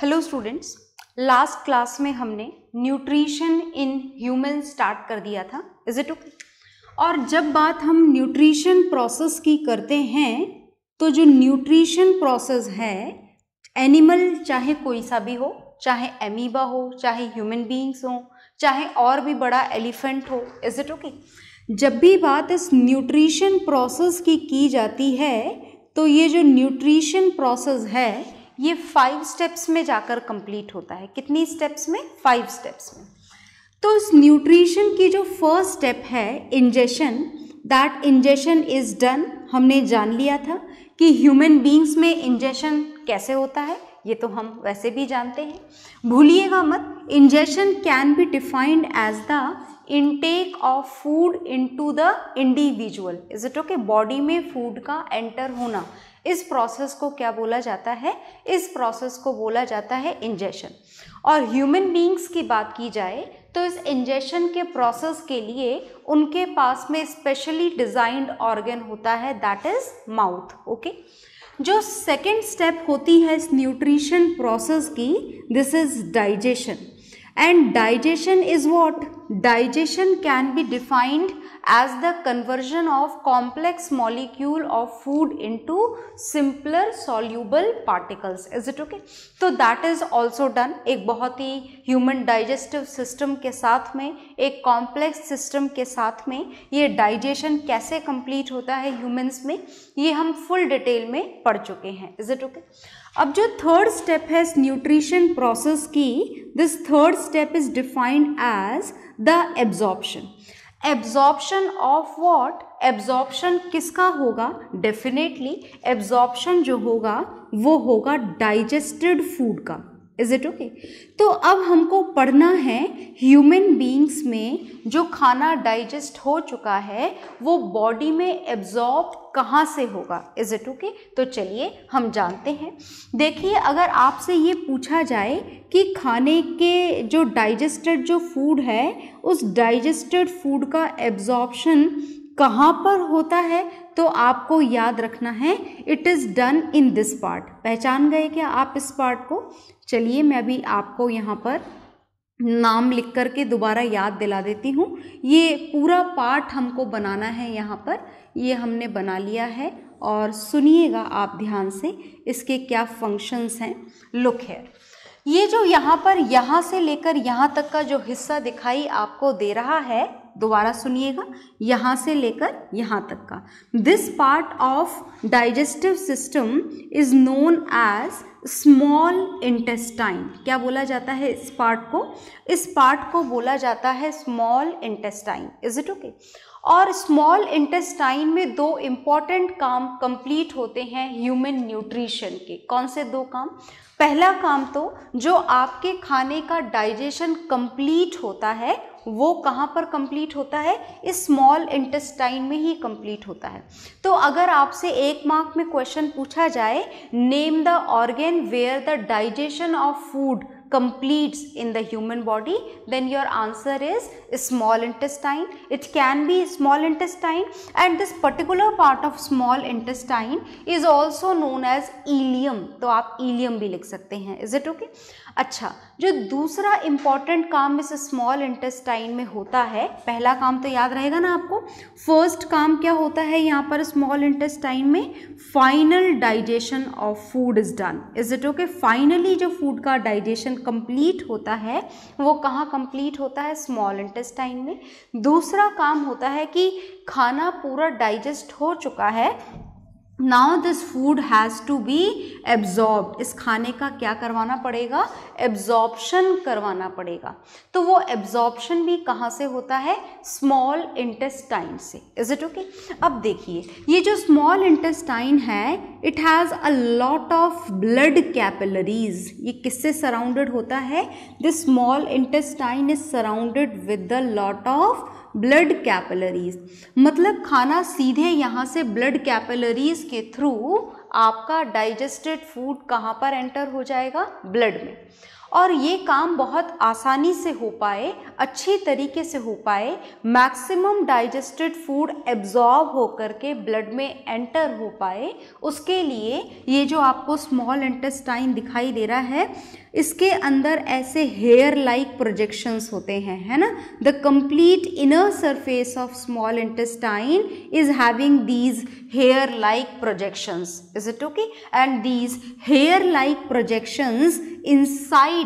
Hello students last class में हमने nutrition in human start कर दिया था इज इट ओके और जब बात हम न्यूट्रिशन प्रोसेस की करते हैं तो जो न्यूट्रिशन प्रोसेस है एनिमल चाहे कोई सा भी हो चाहे एमीबा हो चाहे ह्यूमन बींग्स हो चाहे और भी बड़ा एलिफेंट हो इज इट ओके जब भी बात इस न्यूट्रिशन प्रोसेस की की जाती है तो ये जो न्यूट्रिशन प्रोसेस है ये फाइव स्टेप्स में जाकर कंप्लीट होता है कितनी स्टेप्स में फाइव स्टेप्स में तो उस न्यूट्रिशन की जो फर्स्ट स्टेप है ingestion that ingestion is done हमने जान लिया था कि ह्यूमन बींग्स में इंजेशन कैसे होता है ये तो हम वैसे भी जानते हैं भूलिएगा मत ingestion can be defined as the intake of food into the individual is it okay body में फूड का एंटर होना इस प्रोसेस को क्या बोला जाता है इस प्रोसेस को बोला जाता है इंजेशन और ह्यूमन बींग्स की बात की जाए तो इस इंजेशन के प्रोसेस के लिए उनके पास में स्पेशली डिज़ाइंड ऑर्गन होता है दैट इज़ माउथ ओके जो सेकेंड स्टेप होती है इस न्यूट्रिशन प्रोसेस की this is digestion and digestion is what digestion can be defined as the conversion of complex molecule of food into simpler soluble particles is it okay तो that is also done एक बहुत ही human digestive system के साथ में एक complex system के साथ में ये digestion कैसे complete होता है humans में ये हम full detail में पढ़ चुके हैं is it okay अब जो थर्ड स्टेप है इस न्यूट्रिशन प्रोसेस की this third step is defined as the absorption absorption of what absorption किसका होगा डेफिनेटली एब्जॉर्प्शन जो होगा वो होगा डाइजेस्टेड फूड का इज इट ओके तो अब हमको पढ़ना है ह्यूमन बींग्स में जो खाना डाइजेस्ट हो चुका है वो बॉडी में एब्जॉर्ब कहाँ से होगा इज इट ओके तो चलिए हम जानते हैं देखिए अगर आपसे ये पूछा जाए कि खाने के जो डाइजेस्टेड जो फूड है उस डाइजेस्टेड फूड का एब्जॉर्बशन कहाँ पर होता है तो आपको याद रखना है it is done in this part पहचान गए क्या आप इस पार्ट को चलिए मैं अभी आपको यहाँ पर नाम लिख करके दोबारा याद दिला देती हूँ ये पूरा पार्ट हमको बनाना है यहाँ पर ये हमने बना लिया है और सुनिएगा आप ध्यान से इसके क्या फंक्शंस हैं लुक है ये जो यहाँ पर यहाँ से लेकर यहाँ तक का जो हिस्सा दिखाई आपको दे रहा है दोबारा सुनिएगा यहाँ से लेकर यहाँ तक का this part of digestive system is known as small intestine क्या बोला जाता है इस पार्ट को इस पार्ट को बोला जाता है small intestine is it okay और स्मॉल इंटेस्टाइन में दो इम्पॉर्टेंट काम कंप्लीट होते हैं ह्यूमन न्यूट्रिशन के कौन से दो काम पहला काम तो जो आपके खाने का डाइजेशन कंप्लीट होता है वो कहाँ पर कंप्लीट होता है इस स्मॉल इंटेस्टाइन में ही कंप्लीट होता है तो अगर आपसे एक मार्क में क्वेश्चन पूछा जाए name the organ where the digestion of food completes in the human body then your answer is small intestine. It can be small intestine and this particular part of small intestine is also known as ileum. So, आप ileum भी लिख Is it okay? अच्छा जो दूसरा important काम इस small intestine में होता है पहला काम तो याद रहेगा ना आपको फर्स्ट काम क्या होता है यहाँ पर स्मॉल इंटेस्टाइन में final digestion of food is done is it okay finally जो फूड का डाइजेशन कंप्लीट होता है वो कहाँ कंप्लीट होता है स्मॉल इंटेस्टाइन में दूसरा काम होता है कि खाना पूरा डाइजेस्ट हो चुका है now this food has to be absorb इस खाने का क्या करवाना पड़ेगा एब्जॉर्प्शन करवाना पड़ेगा तो वो एब्जॉर्बशन भी कहाँ से होता है स्मॉल इंटेस्टाइन से इज इट ओके अब देखिए ये जो स्मॉल इंटेस्टाइन है it has a lot of blood capillaries ये किससे सराउंडेड होता है this small intestine is surrounded with the lot of blood capillaries मतलब खाना सीधे यहाँ से ब्लड कैपिलरीज के थ्रू आपका डाइजेस्टेड फूड कहाँ पर एंटर हो जाएगा ब्लड में और ये काम बहुत आसानी से हो पाए अच्छी तरीके से हो पाए मैक्सिमम डाइजेस्टेड फूड एब्जॉर्ब हो करके ब्लड में एंटर हो पाए उसके लिए ये जो आपको स्मॉल इंटेस्टाइन दिखाई दे रहा है इसके अंदर ऐसे हेयर लाइक प्रोजेक्शंस होते हैं है ना the complete inner surface of small intestine is having these hair like projections is it okay and these hair like projections inside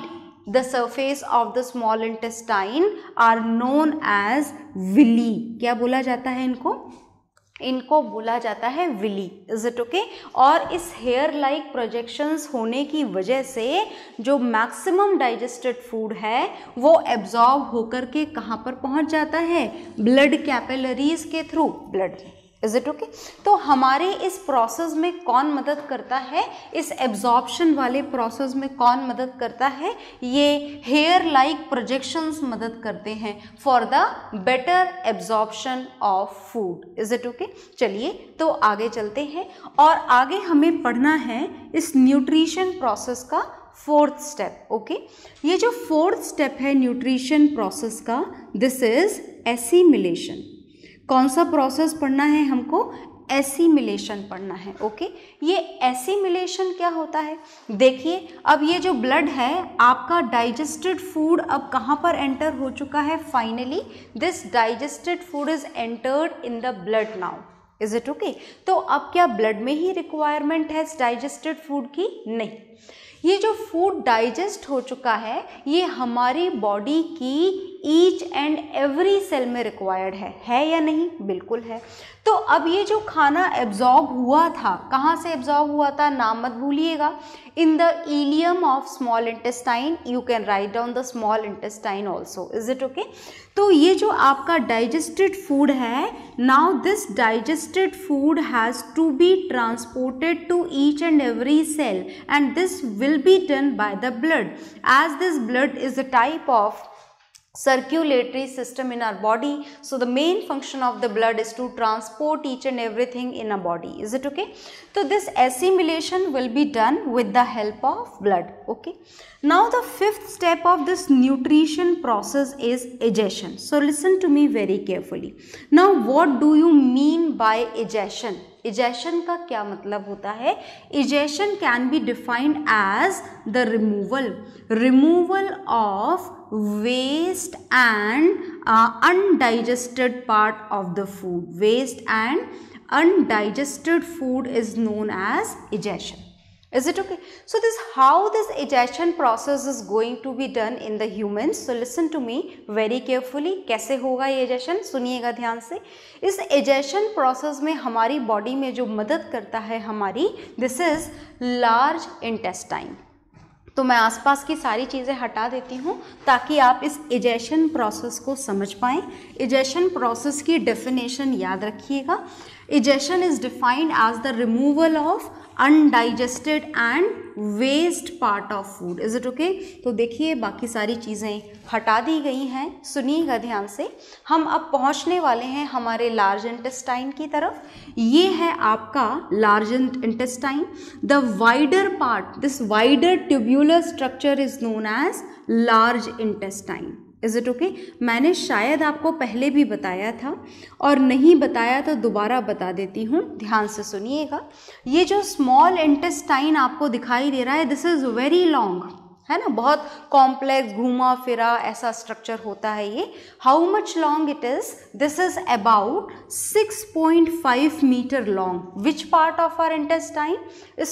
the surface of the small intestine are known as villi क्या बोला जाता है इनको इनको बोला जाता है Willie is it okay और इस हेयर लाइक प्रोजेक्शंस होने की वजह से जो मैक्सिमम डाइजेस्टेड फूड है वो एब्जॉर्ब होकर के कहाँ पर पहुँच जाता है ब्लड कैपेलरीज के थ्रू ब्लड में इज इट ओके तो हमारे इस प्रोसेस में कौन मदद करता है इस एब्जॉर्बशन वाले प्रोसेस में कौन मदद करता है ये हेयर लाइक प्रोजेक्शंस मदद करते हैं for the better absorption of food is it okay चलिए तो आगे चलते हैं और आगे हमें पढ़ना है इस न्यूट्रिशन प्रोसेस का फोर्थ स्टेप ओके ये जो फोर्थ स्टेप है न्यूट्रिशन प्रोसेस का दिस इज एसिमिलेशन कौन सा प्रोसेस पढ़ना है हमको एसीमिलेशन पढ़ना है ओके ये एसीमिलेशन क्या होता है देखिए अब ये जो ब्लड है आपका डाइजेस्टेड फूड अब कहाँ पर एंटर हो चुका है finally this digested food is entered in the blood now is it okay तो अब क्या ब्लड में ही रिक्वायरमेंट है इस डाइजेस्टेड फूड की नहीं ये जो फूड डाइजेस्ट हो चुका है ये हमारी बॉडी की ईच एंड एवरी सेल में रिक्वायर्ड है है या नहीं बिल्कुल है तो अब ये जो खाना एब्जॉर्ब हुआ था कहाँ से एब्जॉर्ब हुआ था नाम मत भूलिएगा in the ileum of small intestine you can write down the small intestine also is it okay तो ये जो आपका डाइजेस्टेड फूड है now this digested food has to be transported to each and every cell and this will be done by the blood as this blood is a type of circulatory system in our body. So, the main function of the blood is to transport each and everything in our body. Is it okay? So, this assimilation will be done with the help of blood. Okay. Now, the fifth step of this nutrition process is ejection. So, listen to me very carefully. Now, what do you mean by ejection? Egestion का क्या मतलब होता है egestion can be defined as the removal removal of waste and undigested part of the food waste and undigested food is known as egestion Is it okay? So this how this ejection process is going to be done in the humans. So listen to me very carefully. kaise hoga ye ejection suniyega dhyan se is ejection process mein hamari body mein jo madad karta hai hamari this is large intestine. तो मैं आसपास की सारी चीज़ें हटा देती हूँ ताकि आप इस इजेशन प्रोसेस को समझ पाएँ इजेशन प्रोसेस की डेफिनेशन याद रखिएगा egestion is defined as the removal of undigested and waste part of food is it okay तो देखिए बाकी सारी चीज़ें हटा दी गई हैं सुनिएगा ध्यान से हम अब पहुंचने वाले हैं हमारे लार्ज इंटेस्टाइन की तरफ ये है आपका large intestine the wider part this wider tubular structure is known as large intestine is it okay मैंने शायद आपको पहले भी बताया था और नहीं बताया तो दोबारा बता देती हूँ ध्यान से सुनिएगा ये जो स्मॉल इंटेस्टाइन आपको दिखाई दे रहा है दिस इज़ वेरी लॉन्ग है ना बहुत कॉम्प्लेक्स घूमा फिरा ऐसा स्ट्रक्चर होता है ये how much long it is this is about 6.5 metre long which part of our intestine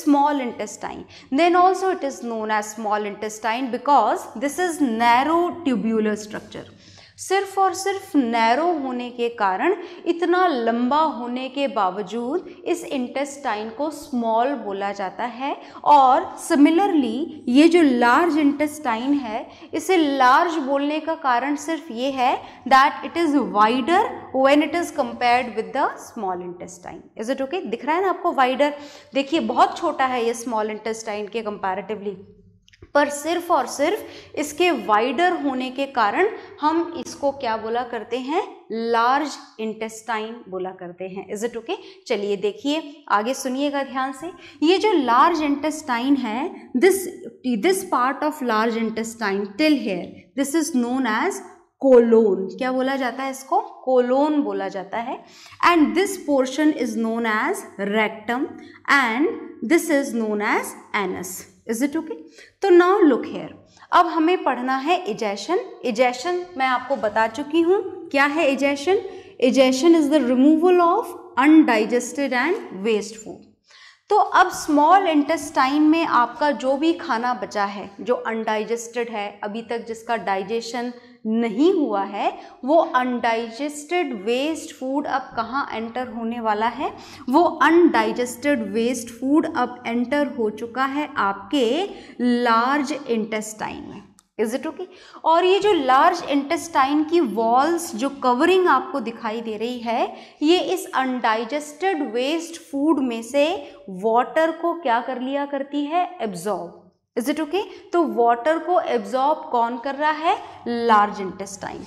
small intestine then also it is known as small intestine because this is narrow tubular structure सिर्फ और सिर्फ narrow होने के कारण इतना लंबा होने के बावजूद इस इंटेस्टाइन को स्मॉल बोला जाता है और सिमिलरली ये जो लार्ज इंटेस्टाइन है इसे लार्ज बोलने का कारण सिर्फ ये है that it is wider when it is compared with the small intestine is it okay दिख रहा है ना आपको वाइडर देखिए बहुत छोटा है ये स्मॉल इंटेस्टाइन के कंपेरेटिवली पर सिर्फ और सिर्फ इसके वाइडर होने के कारण हम इसको क्या बोला करते हैं लार्ज इंटेस्टाइन बोला करते हैं इज इट ओके चलिए देखिए आगे सुनिएगा ध्यान से ये जो लार्ज इंटेस्टाइन है this this part of large intestine till here this is known as colon क्या बोला जाता है इसको कोलोन बोला जाता है and this portion is known as rectum and this is known as anus is it okay तो नाउ लुक हेयर अब हमें पढ़ना है इजेशन इजेशन मैं आपको बता चुकी हूँ क्या है egestion egestion is the removal of undigested and waste food तो अब स्मॉल इंटेस्टाइन में आपका जो भी खाना बचा है जो अनडाइजेस्टेड है अभी तक जिसका डाइजेशन नहीं हुआ है वो अनडाइजेस्टेड वेस्ट फूड अब कहाँ एंटर होने वाला है वो अनडाइजेस्टेड वेस्ट फूड अब एंटर हो चुका है आपके लार्ज इंटेस्टाइन में इज इट ओके और ये जो लार्ज इंटेस्टाइन की वॉल्स जो कवरिंग आपको दिखाई दे रही है ये इस अनडाइजेस्टेड वेस्ट फूड में से वाटर को क्या कर लिया करती है एब्जॉर्ब इज इट ओके तो वाटर को एब्जॉर्ब कौन कर रहा है लार्ज इंटेस्टाइन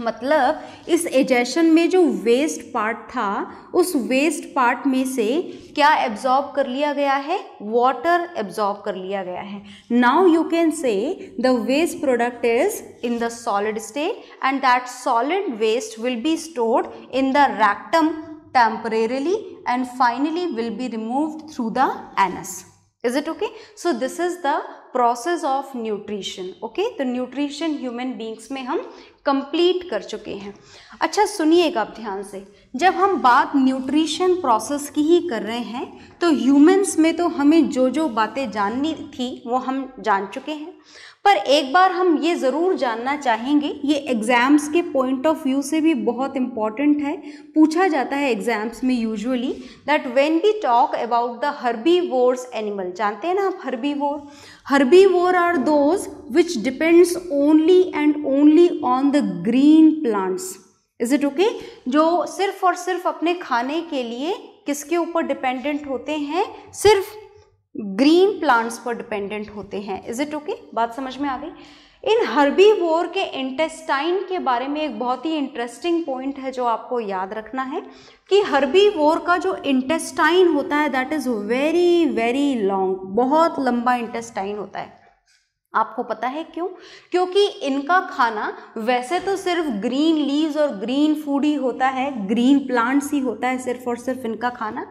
मतलब इस एजेशन में जो वेस्ट पार्ट था उस वेस्ट पार्ट में से क्या एब्जॉर्ब कर लिया गया है वाटर एब्जॉर्ब कर लिया गया है now you can see the waste product is in the solid state and that solid waste will be stored in the rectum temporarily and finally will be removed through the anus is it okay so this is the process of nutrition okay तो nutrition human beings में हम complete कर चुके हैं अच्छा सुनिएगा आप ध्यान से जब हम बात न्यूट्रिशन प्रोसेस की ही कर रहे हैं तो ह्यूमंस में तो हमें जो जो बातें जाननी थी वो हम जान चुके हैं पर एक बार हम ये ज़रूर जानना चाहेंगे ये एग्ज़ाम्स के पॉइंट ऑफ व्यू से भी बहुत इम्पॉर्टेंट है पूछा जाता है एग्ज़ाम्स में usually that when we talk about the herbivores animal जानते हैं ना आप herbivore herbivore are those which depends only and only on the green plants is it okay जो सिर्फ और सिर्फ अपने खाने के लिए किसके ऊपर डिपेंडेंट होते हैं सिर्फ ग्रीन प्लांट्स पर डिपेंडेंट होते हैं इज इट ओके बात समझ में आ गई इन हर्बी वोर के इंटेस्टाइन के बारे में एक बहुत ही इंटरेस्टिंग पॉइंट है जो आपको याद रखना है कि हर्बी वोर का जो इंटेस्टाइन होता है that is very very long बहुत लंबा इंटेस्टाइन होता है आपको पता है क्यों क्योंकि इनका खाना वैसे तो सिर्फ ग्रीन लीव्स और ग्रीन फूड ही होता है ग्रीन प्लांट्स ही होता है सिर्फ और सिर्फ इनका खाना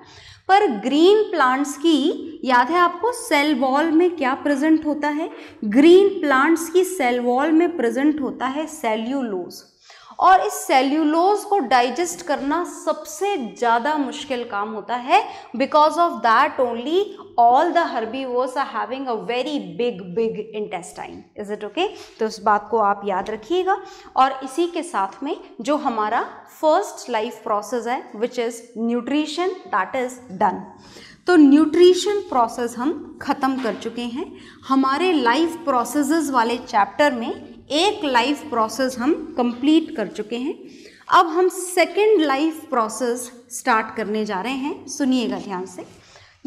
पर ग्रीन प्लांट्स की याद है आपको सेल वॉल में क्या प्रेजेंट होता है ग्रीन प्लांट्स की सेल वॉल में प्रेजेंट होता है सेल्यूलोज़ और इस सेल्यूलोज को डाइजेस्ट करना सबसे ज़्यादा मुश्किल काम होता है because of that only all the herbivores are having a very big big intestine is it okay तो इस बात को आप याद रखिएगा और इसी के साथ में जो हमारा फर्स्ट लाइफ प्रोसेस है which is nutrition that is done तो न्यूट्रिशन प्रोसेस हम ख़त्म कर चुके हैं हमारे लाइफ प्रोसेसेस वाले चैप्टर में एक लाइफ प्रोसेस हम कंप्लीट कर चुके हैं अब हम सेकंड लाइफ प्रोसेस स्टार्ट करने जा रहे हैं सुनिएगा ध्यान से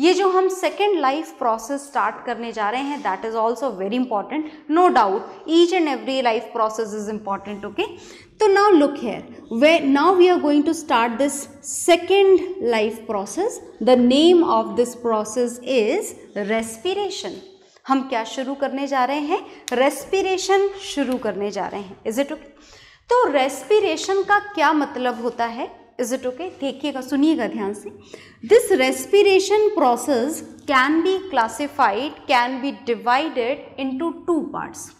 ये जो हम सेकेंड लाइफ प्रोसेस स्टार्ट करने जा रहे हैं that is also very important no doubt each and every life process is important okay तो now look here we now we are going to start this second life process the name of this process is respiration हम क्या शुरू करने जा रहे हैं respiration शुरू करने जा रहे हैं इज इट ओके तो रेस्पिरेशन का क्या मतलब होता है इज इट ओके देखिएगा सुनिएगा ध्यान से this respiration process can be classified can be divided into two parts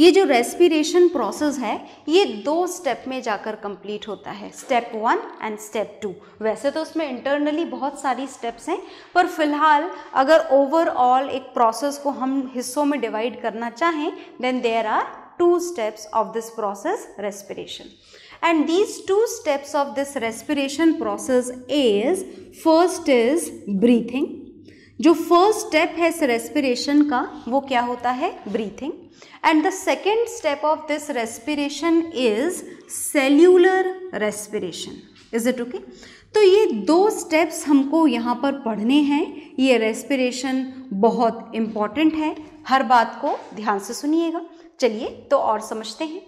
ये जो रेस्पिरेशन प्रोसेस है ये दो स्टेप में जाकर कंप्लीट होता है step one and step two वैसे तो उसमें इंटरनली बहुत सारी स्टेप्स हैं पर फिलहाल अगर ओवरऑल एक प्रोसेस को हम हिस्सों में डिवाइड करना चाहें then there are two steps of this process respiration and these two steps of this respiration process is first is breathing जो फर्स्ट स्टेप है इस रेस्पिरेशन का वो क्या होता है breathing and the second step of this respiration is cellular respiration is it okay तो ये दो स्टेप्स हमको यहाँ पर पढ़ने हैं ये रेस्पिरेशन बहुत इम्पॉर्टेंट है हर बात को ध्यान से सुनिएगा चलिए तो और समझते हैं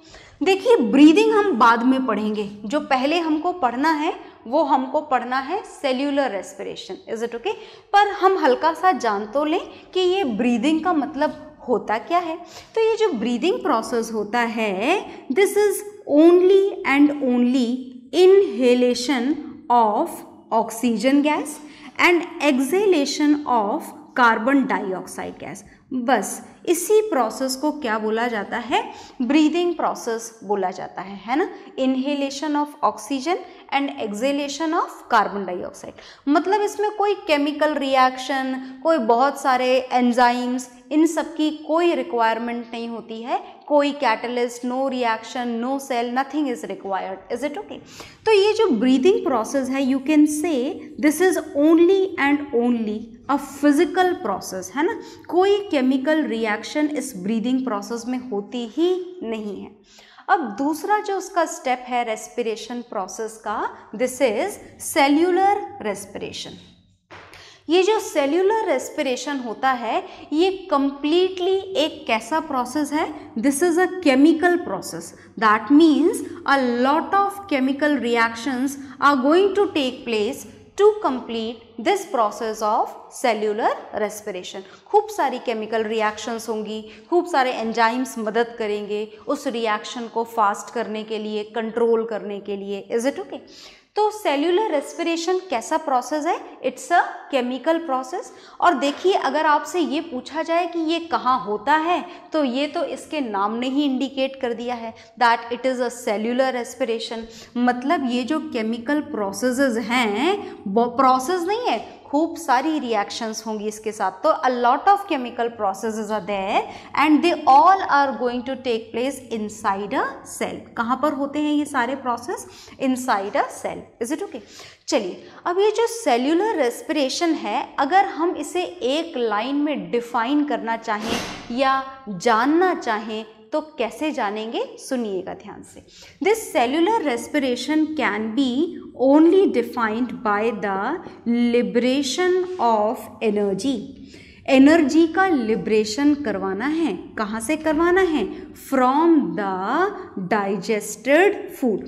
देखिए ब्रीदिंग हम बाद में पढ़ेंगे जो पहले हमको पढ़ना है वो हमको पढ़ना है cellular respiration is it okay पर हम हल्का सा जान तो लें कि ये ब्रीदिंग का मतलब होता क्या है तो ये जो ब्रीदिंग प्रोसेस होता है this is only and only inhalation of oxygen gas and exhalation of carbon dioxide gas बस इसी प्रोसेस को क्या बोला जाता है ब्रीदिंग प्रोसेस बोला जाता है है ना inhalation of oxygen and exhalation of carbon dioxide मतलब इसमें कोई केमिकल रिएक्शन कोई बहुत सारे एंजाइम्स इन सब की कोई रिक्वायरमेंट नहीं होती है कोई catalyst no reaction no cell nothing is required is it okay तो ये जो ब्रीदिंग प्रोसेस है you can say this is only and only a physical process है ना कोई केमिकल रिएक्शन इस ब्रीदिंग प्रोसेस में होती ही नहीं है अब दूसरा जो उसका स्टेप है रेस्पिरेशन प्रोसेस का दिस इज सेल्यूलर रेस्पिरेशन ये जो सेल्यूलर रेस्पिरेशन होता है ये कंप्लीटली एक कैसा प्रोसेस है this is a chemical process that means a lot of chemical reactions are going to take place to complete this process of cellular respiration. खूब सारी chemical reactions होंगी खूब सारे enzymes मदद करेंगे उस reaction को fast करने के लिए control करने के लिए is it okay? तो सेल्यूलर रेस्पिरेशन कैसा प्रोसेस है इट्स अ केमिकल प्रोसेस और देखिए अगर आपसे ये पूछा जाए कि ये कहाँ होता है तो ये तो इसके नाम ने ही इंडिकेट कर दिया है that it is a cellular respiration मतलब ये जो केमिकल प्रोसेसेस हैं प्रोसेस नहीं है खूब सारी रिएक्शंस होंगी इसके साथ तो a lot of chemical process are there and they all are going to take place inside a cell कहाँ पर होते हैं ये सारे process inside a cell is it okay चलिए अब ये जो सेल्यूलर रेस्पिरेशन है अगर हम इसे एक लाइन में डिफाइन करना चाहें या जानना चाहें तो कैसे जानेंगे सुनिएगा ध्यान से this cellular respiration can be only defined by the liberation of energy energy का लिब्रेशन करवाना है कहाँ से करवाना है फ्रॉम द डाइजेस्टेड फूड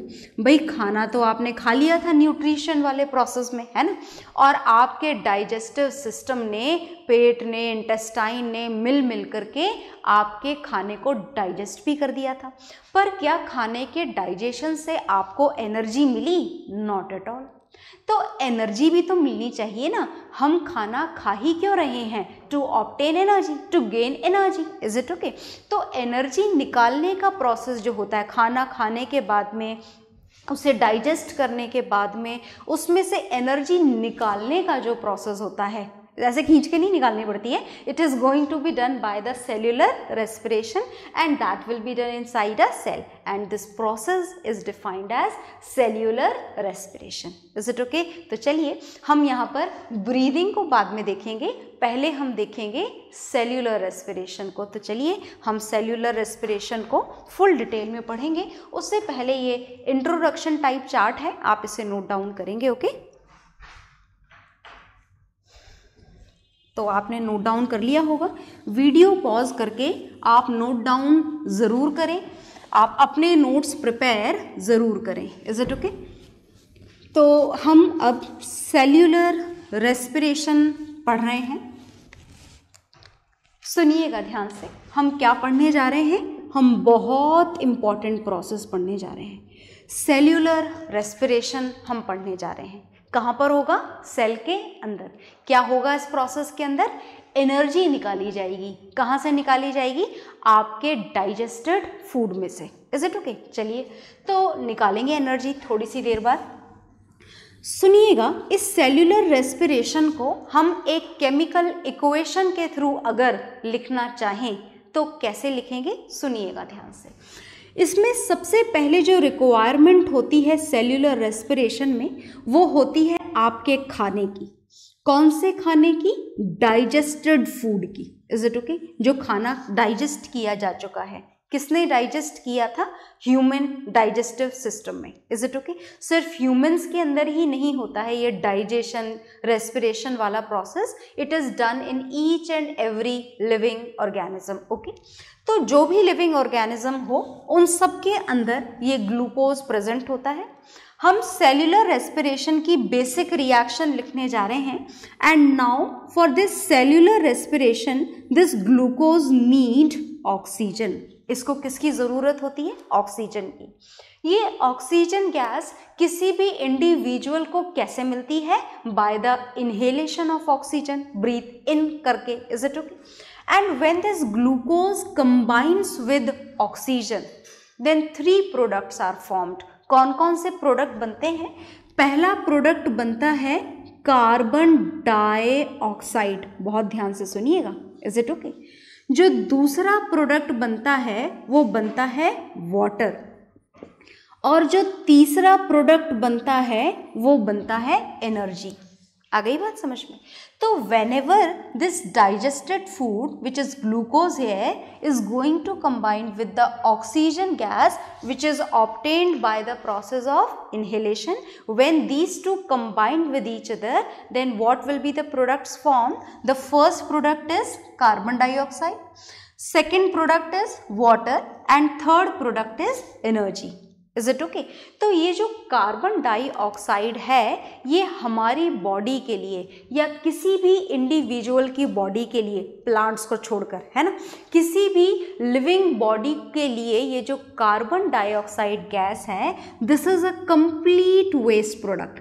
भाई खाना तो आपने खा लिया था न्यूट्रिशन वाले प्रोसेस में है ना और आपके डाइजेस्टिव सिस्टम ने पेट ने इंटेस्टाइन ने मिल मिल करके आपके खाने को डाइजेस्ट भी कर दिया था पर क्या खाने के डाइजेशन से आपको एनर्जी मिली नॉट एट ऑल तो एनर्जी भी तो मिलनी चाहिए ना हम खाना खा ही क्यों रहे हैं to obtain energy to gain energy is it okay तो एनर्जी निकालने का प्रोसेस जो होता है खाना खाने के बाद में उसे डाइजेस्ट करने के बाद में उसमें से एनर्जी निकालने का जो प्रोसेस होता है ऐसे खींच के नहीं निकालनी पड़ती है it is going to be done by the cellular respiration and that will be done inside a cell and this process is defined as cellular respiration is it okay तो चलिए हम यहाँ पर ब्रीदिंग को बाद में देखेंगे पहले हम देखेंगे सेल्यूलर रेस्पिरेशन को तो चलिए हम सेल्यूलर रेस्पिरेशन को फुल डिटेल में पढ़ेंगे उससे पहले ये इंट्रोडक्शन टाइप चार्ट है आप इसे नोट डाउन करेंगे ओके okay? तो आपने नोट डाउन कर लिया होगा वीडियो पॉज करके आप नोट डाउन ज़रूर करें आप अपने नोट्स प्रिपेयर ज़रूर करें इज़ इट ओके तो हम अब सेल्यूलर रेस्पिरेशन पढ़ रहे हैं सुनिएगा ध्यान से हम क्या पढ़ने जा रहे हैं हम बहुत इम्पॉर्टेंट प्रोसेस पढ़ने जा रहे हैं सेल्यूलर रेस्पिरेशन हम पढ़ने जा रहे हैं कहाँ पर होगा सेल के अंदर क्या होगा इस प्रोसेस के अंदर एनर्जी निकाली जाएगी कहाँ से निकाली जाएगी आपके डाइजेस्टेड फूड में से इज इट ओके चलिए तो निकालेंगे एनर्जी थोड़ी सी देर बाद सुनिएगा इस सेल्यूलर रेस्पिरेशन को हम एक केमिकल इक्वेशन के थ्रू अगर लिखना चाहें तो कैसे लिखेंगे सुनिएगा ध्यान से इसमें सबसे पहले जो रिक्वायरमेंट होती है सेल्युलर रेस्पिरेशन में वो होती है आपके खाने की कौन से खाने की डाइजेस्टेड फूड की इज इट ओके जो खाना डाइजेस्ट किया जा चुका है किसने डाइजेस्ट किया था ह्यूमन डाइजेस्टिव सिस्टम में इज इट ओके सिर्फ ह्यूमंस के अंदर ही नहीं होता है ये डाइजेशन रेस्पिरेशन वाला process it is done in each and every living organism okay तो जो भी लिविंग ऑर्गेनिज्म हो उन सब के अंदर ये ग्लूकोज प्रेजेंट होता है हम सेल्युलर रेस्पिरेशन की बेसिक रिएक्शन लिखने जा रहे हैं and now for this cellular respiration this glucose need oxygen इसको किसकी ज़रूरत होती है ऑक्सीजन की ये ऑक्सीजन गैस किसी भी इंडिविजुअल को कैसे मिलती है by the inhalation of oxygen breathe in करके is it okay and when this glucose combines with oxygen then three products are formed कौन कौन से प्रोडक्ट बनते हैं पहला प्रोडक्ट बनता है कार्बन डाइऑक्साइड बहुत ध्यान से सुनिएगा इज इट ओके जो दूसरा प्रोडक्ट बनता है वो बनता है वाटर और जो तीसरा प्रोडक्ट बनता है वो बनता है एनर्जी आ गई बात समझ में तो whenever this digested food which is glucose है is going to combined with the oxygen gas which is obtained by the process of inhalation when these two combined with each other then what will be the product form the first product is carbon dioxide second product is water and third product is energy is it okay तो ये जो carbon dioxide है ये हमारी body के लिए या किसी भी इंडिविजुअल की बॉडी के लिए प्लांट्स को छोड़कर है ना किसी भी लिविंग बॉडी के लिए ये जो कार्बन डाइऑक्साइड गैस है this is a complete waste product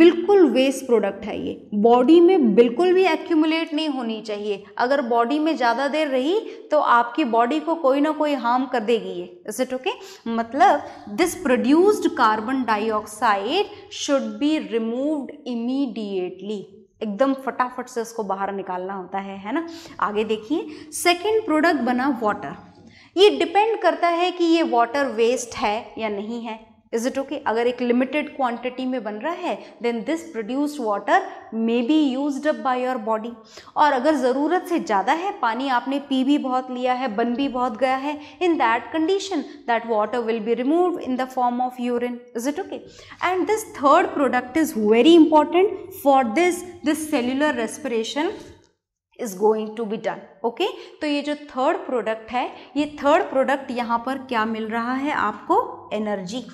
बिल्कुल वेस्ट प्रोडक्ट है ये बॉडी में बिल्कुल भी एक्यूमुलेट नहीं होनी चाहिए अगर बॉडी में ज़्यादा देर रही तो आपकी बॉडी को कोई ना कोई हार्म कर देगी ये इज इट ओके मतलब this produced carbon dioxide should be removed immediately एकदम फटाफट से उसको बाहर निकालना होता है है ना आगे देखिए सेकेंड प्रोडक्ट बना वाटर ये डिपेंड करता है कि ये वाटर वेस्ट है या नहीं है इज इट ओके अगर एक लिमिटेड क्वांटिटी में बन रहा है then this produced water may be use up by your body और अगर ज़रूरत से ज़्यादा है पानी आपने पी भी बहुत लिया है बन भी बहुत गया है in that condition that water will be remove in the form of urine is it okay and this third product is very important for this this cellular respiration is going to be done okay तो ये जो third product है ये third product यहाँ पर क्या मिल रहा है आपको एनर्जी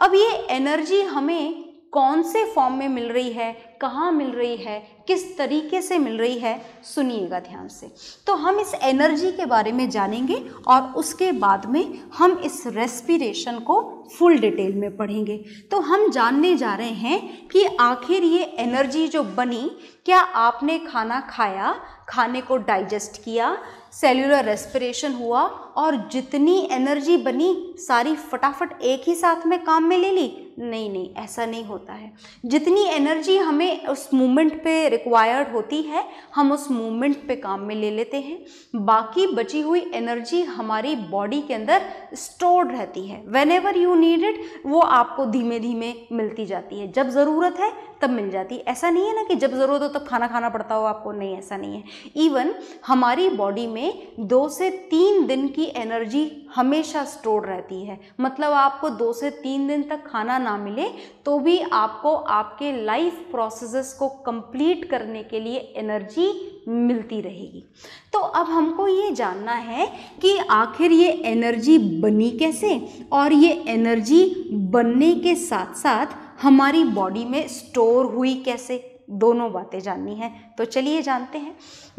अब ये एनर्जी हमें कौन से फॉर्म में मिल रही है कहाँ मिल रही है किस तरीके से मिल रही है सुनिएगा ध्यान से तो हम इस एनर्जी के बारे में जानेंगे और उसके बाद में हम इस रेस्पिरेशन को फुल डिटेल में पढ़ेंगे तो हम जानने जा रहे हैं कि आखिर ये एनर्जी जो बनी क्या आपने खाना खाया खाने को डाइजेस्ट किया सेलुलर रेस्पिरेशन हुआ और जितनी एनर्जी बनी सारी फटाफट एक ही साथ में काम में ले ली नहीं नहीं ऐसा नहीं होता है जितनी एनर्जी हमें उस मूवमेंट पे रिक्वायर्ड होती है हम उस मूवमेंट पे काम में ले लेते हैं बाकी बची हुई एनर्जी हमारी बॉडी के अंदर स्टोर्ड रहती है whenever you need it वो आपको धीमे धीमे मिलती जाती है जब ज़रूरत है तब मिल जाती है ऐसा नहीं है ना कि जब ज़रूरत हो तब खाना खाना पड़ता हो आपको नहीं ऐसा नहीं है इवन हमारी बॉडी में दो से तीन दिन की की एनर्जी हमेशा स्टोर रहती है मतलब आपको दो से तीन दिन तक खाना ना मिले तो भी आपको आपके लाइफ प्रोसेसेस को कंप्लीट करने के लिए एनर्जी मिलती रहेगी तो अब हमको ये जानना है कि आखिर ये एनर्जी बनी कैसे और ये एनर्जी बनने के साथ साथ हमारी बॉडी में स्टोर हुई कैसे दोनों बातें जाननी है तो चलिए जानते हैं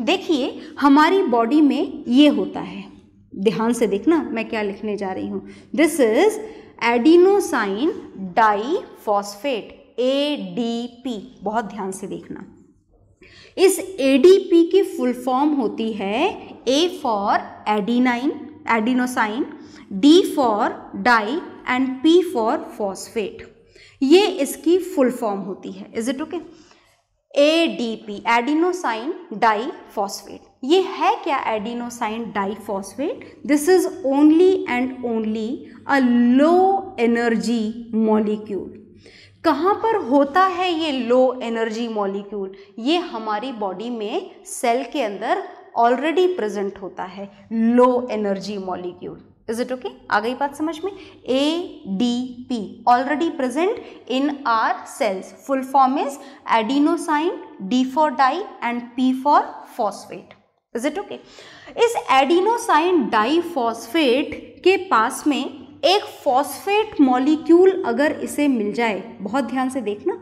देखिए हमारी बॉडी में ये होता है ध्यान से देखना मैं क्या लिखने जा रही हूँ this is adenosine di phosphate P बहुत ध्यान से देखना इस एडीपी की फुल फॉर्म होती है A for adenine adenosine D for di and P for phosphate ये इसकी फुल फॉर्म होती है is it okay A D P adenosine phosphate ये है क्या adenosine di phosphate this is only and only a low energy molecule कहाँ पर होता है ये लो एनर्जी मॉलिक्यूल ये हमारी बॉडी में सेल के अंदर ऑलरेडी प्रेजेंट होता है low energy molecule is it okay आ गई बात समझ में A D P already present in our cells full form is adenosine D for di and P for phosphate is it okay इस एडिनोसाइन डाई फॉस्फेट के पास में एक फॉस्फेट मॉलिक्यूल अगर इसे मिल जाए बहुत ध्यान से देखना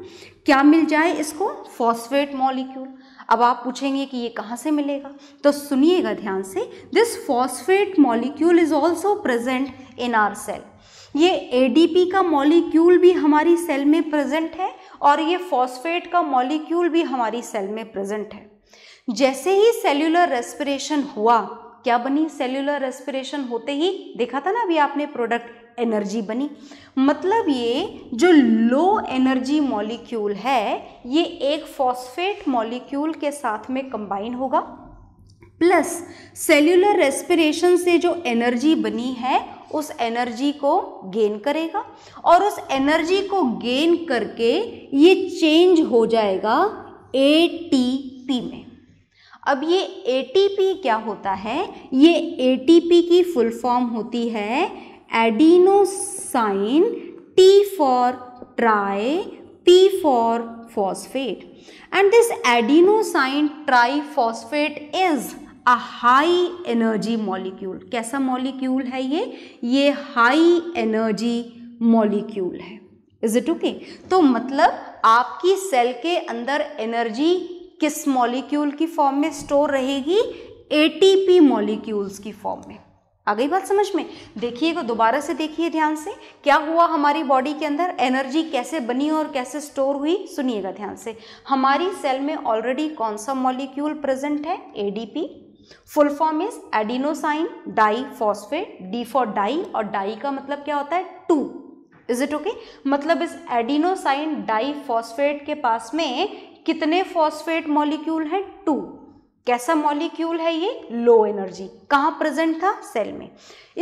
क्या मिल जाए इसको फॉस्फेट मॉलिक्यूल अब आप पूछेंगे कि ये कहाँ से मिलेगा तो सुनिएगा ध्यान से this phosphate molecule is also present in our cell ये ए का मॉलिक्यूल भी हमारी सेल में प्रेजेंट है और ये फॉस्फेट का मॉलिक्यूल भी हमारी सेल में प्रेजेंट है जैसे ही सेल्यूलर रेस्पिरेशन हुआ क्या बनी सेल्यूलर रेस्पिरेशन होते ही देखा था ना अभी आपने प्रोडक्ट एनर्जी बनी मतलब ये जो लो एनर्जी मॉलिक्यूल है ये एक फॉस्फेट मॉलिक्यूल के साथ में कंबाइन होगा प्लस सेल्यूलर रेस्पिरेशन से जो एनर्जी बनी है उस एनर्जी को गेन करेगा और उस एनर्जी को गेन करके ये चेंज हो जाएगा एटीपी में अब ये एटीपी क्या होता है ये एटीपी की फुल फॉर्म होती है T for tri P for phosphate and this adenosine tri phosphate is a high energy molecule कैसा मॉलिक्यूल है ये ये हाई एनर्जी मॉलिक्यूल है इज इट ओके तो मतलब आपकी सेल के अंदर एनर्जी किस मॉलिक्यूल की फॉर्म में स्टोर रहेगी एटीपी मॉलिक्यूल्स की फॉर्म में आ गई बात समझ में देखिएगा दोबारा से देखिए ध्यान से क्या हुआ हमारी बॉडी के अंदर एनर्जी कैसे बनी और कैसे स्टोर हुई सुनिएगा ध्यान से हमारी सेल में ऑलरेडी कौन सा मॉलिक्यूल प्रेजेंट है ADP full form is adenosine di phosphate D for di और डाई का मतलब क्या होता है टू इज इट ओके मतलब इस एडिनोसाइन डाई फॉस्फेट के पास में कितने फॉस्फेट मॉलिक्यूल हैं टू कैसा मॉलिक्यूल है ये लो एनर्जी कहाँ प्रेजेंट था सेल में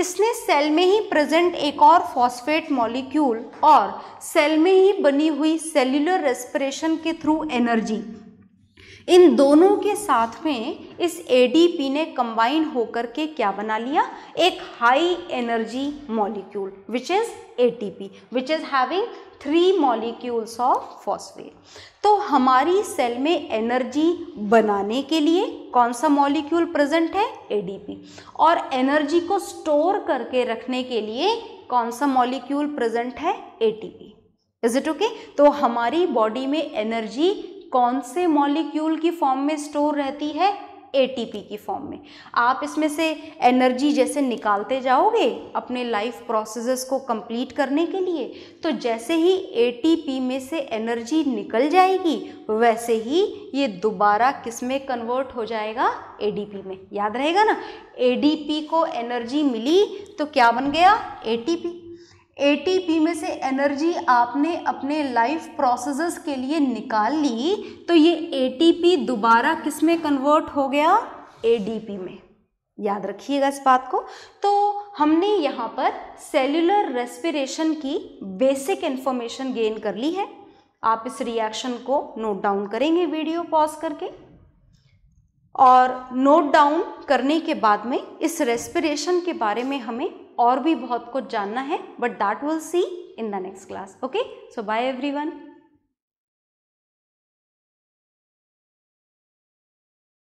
इसने सेल में ही प्रेजेंट एक और फॉस्फेट मॉलिक्यूल और सेल में ही बनी हुई सेल्युलर रेस्पिरेशन के थ्रू एनर्जी इन दोनों के साथ में इस एडीपी ने कंबाइन होकर के क्या बना लिया एक high energy molecule which is ATP which is having three molecules of phosphate तो हमारी सेल में एनर्जी बनाने के लिए कौन सा मॉलिक्यूल प्रेजेंट है एडीपी और एनर्जी को स्टोर करके रखने के लिए कौन सा मॉलिक्यूल प्रेजेंट है एटीपी इज इट ओके तो हमारी बॉडी में एनर्जी कौन से मॉलिक्यूल की फॉर्म में स्टोर रहती है एटीपी की फॉर्म में आप इसमें से एनर्जी जैसे निकालते जाओगे अपने लाइफ प्रोसेसेस को कंप्लीट करने के लिए तो जैसे ही एटीपी में से एनर्जी निकल जाएगी वैसे ही ये दोबारा किस में कन्वर्ट हो जाएगा एडीपी में याद रहेगा ना एडीपी को एनर्जी मिली तो क्या बन गया एटीपी एटीपी में से एनर्जी आपने अपने लाइफ प्रोसेसेस के लिए निकाल ली तो ये एटीपी दोबारा किस में कन्वर्ट हो गया एडीपी में याद रखिएगा इस बात को तो हमने यहाँ पर सेल्यूलर रेस्पिरेशन की बेसिक इन्फॉर्मेशन गेन कर ली है आप इस रिएक्शन को नोट डाउन करेंगे वीडियो पॉज करके और नोट डाउन करने के बाद में इस रेस्पिरेशन के बारे में हमें और भी बहुत कुछ जानना है but that will see in the next class okay so bye every one